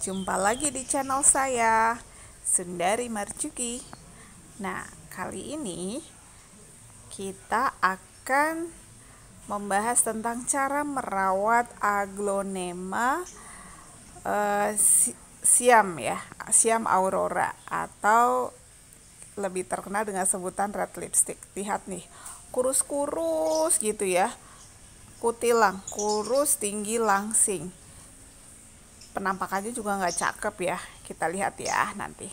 Jumpa lagi di channel saya Sundari Marjuki. Nah, kali ini kita akan membahas tentang cara merawat aglonema uh, siam ya, siam aurora atau lebih terkenal dengan sebutan red lipstick. Lihat nih, kurus-kurus gitu ya. Kutilang, kurus tinggi langsing penampakannya juga nggak cakep ya kita lihat ya nanti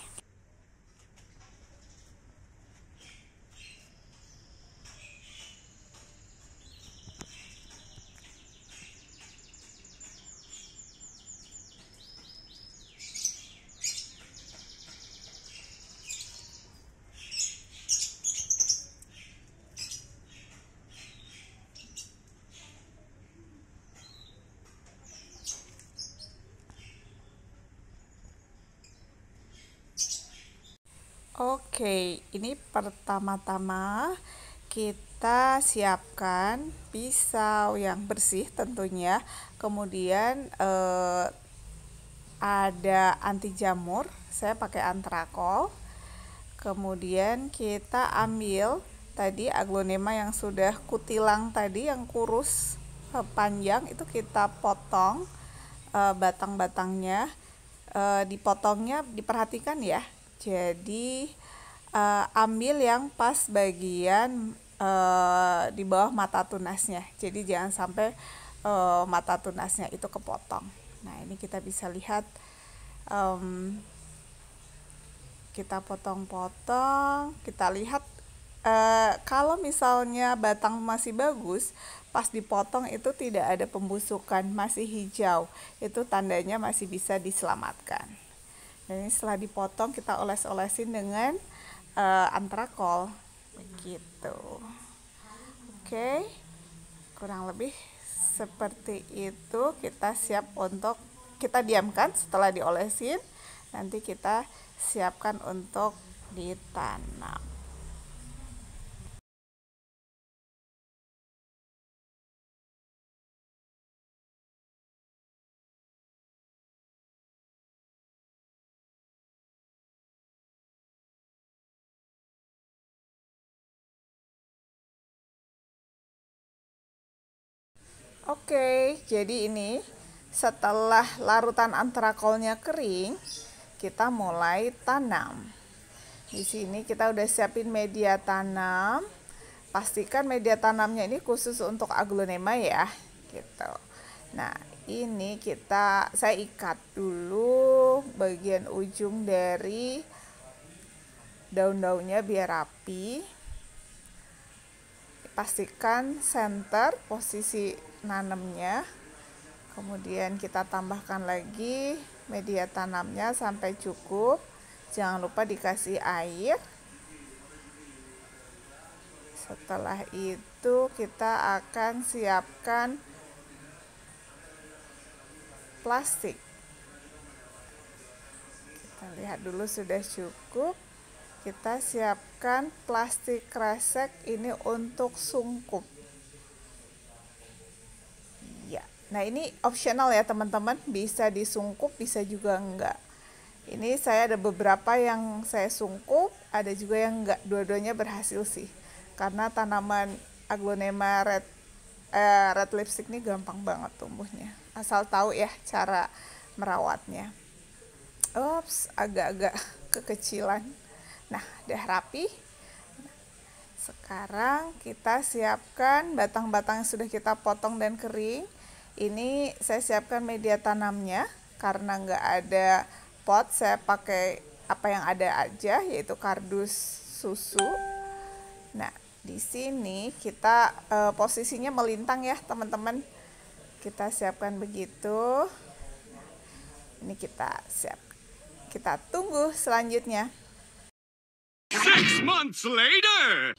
Oke, ini pertama-tama kita siapkan pisau yang bersih tentunya. Kemudian eh, ada anti jamur, saya pakai antrakol. Kemudian kita ambil tadi aglonema yang sudah kutilang tadi yang kurus eh, panjang itu kita potong eh, batang-batangnya. Eh, dipotongnya diperhatikan ya jadi uh, ambil yang pas bagian uh, di bawah mata tunasnya jadi jangan sampai uh, mata tunasnya itu kepotong nah ini kita bisa lihat um, kita potong-potong kita lihat Uh, kalau misalnya batang masih bagus, pas dipotong itu tidak ada pembusukan, masih hijau. Itu tandanya masih bisa diselamatkan dan ini setelah dipotong kita oles-olesin dengan uh, eh, antrakol begitu oke okay. kurang lebih seperti itu kita siap untuk kita diamkan setelah diolesin nanti kita siapkan untuk ditanam Oke, jadi ini setelah larutan antrakolnya kering, kita mulai tanam. Di sini kita udah siapin media tanam. Pastikan media tanamnya ini khusus untuk aglonema ya, gitu. Nah, ini kita saya ikat dulu bagian ujung dari daun-daunnya biar rapi pastikan center posisi nanemnya kemudian kita tambahkan lagi media tanamnya sampai cukup jangan lupa dikasih air setelah itu kita akan siapkan plastik kita lihat dulu sudah cukup kita siapkan plastik kresek ini untuk sungkup ya nah ini optional ya teman-teman bisa disungkup bisa juga enggak ini saya ada beberapa yang saya sungkup ada juga yang enggak dua-duanya berhasil sih karena tanaman aglonema red eh, red lipstick ini gampang banget tumbuhnya asal tahu ya cara merawatnya Ops, agak-agak kekecilan. Nah, udah rapi. Sekarang kita siapkan batang-batang yang sudah kita potong dan kering. Ini saya siapkan media tanamnya karena nggak ada pot, saya pakai apa yang ada aja yaitu kardus susu. Nah, di sini kita e, posisinya melintang ya, teman-teman. Kita siapkan begitu. Ini kita siap. Kita tunggu selanjutnya. Six months later!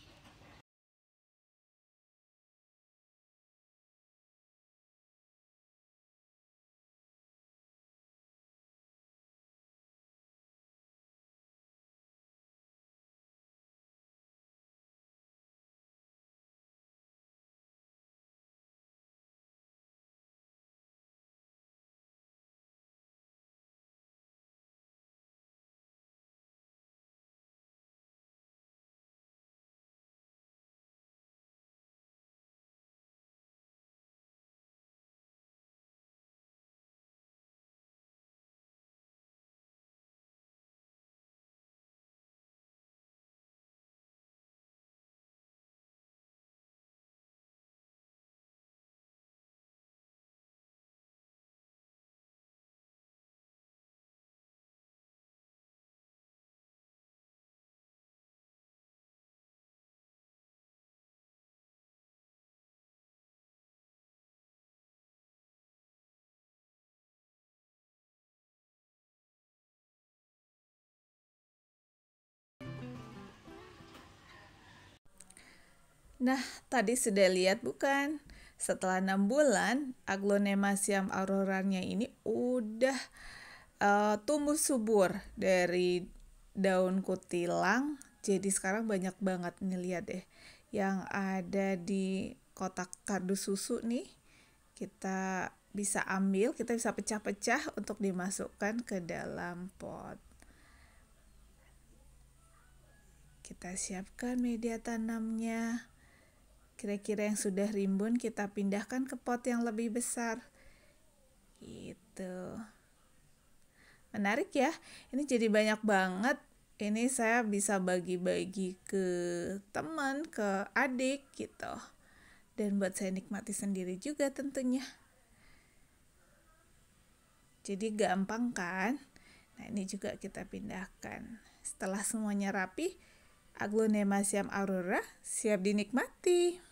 Nah, tadi sudah lihat bukan? Setelah 6 bulan, aglonema siam auroranya ini udah uh, tumbuh subur dari daun kutilang. Jadi sekarang banyak banget nih lihat deh yang ada di kotak kardus susu nih. Kita bisa ambil, kita bisa pecah-pecah untuk dimasukkan ke dalam pot. Kita siapkan media tanamnya. Kira-kira yang sudah rimbun kita pindahkan ke pot yang lebih besar. Gitu. Menarik ya. Ini jadi banyak banget. Ini saya bisa bagi-bagi ke teman, ke adik gitu. Dan buat saya nikmati sendiri juga tentunya. Jadi gampang kan? Nah, ini juga kita pindahkan. Setelah semuanya rapi, aglonema siam aurora siap dinikmati.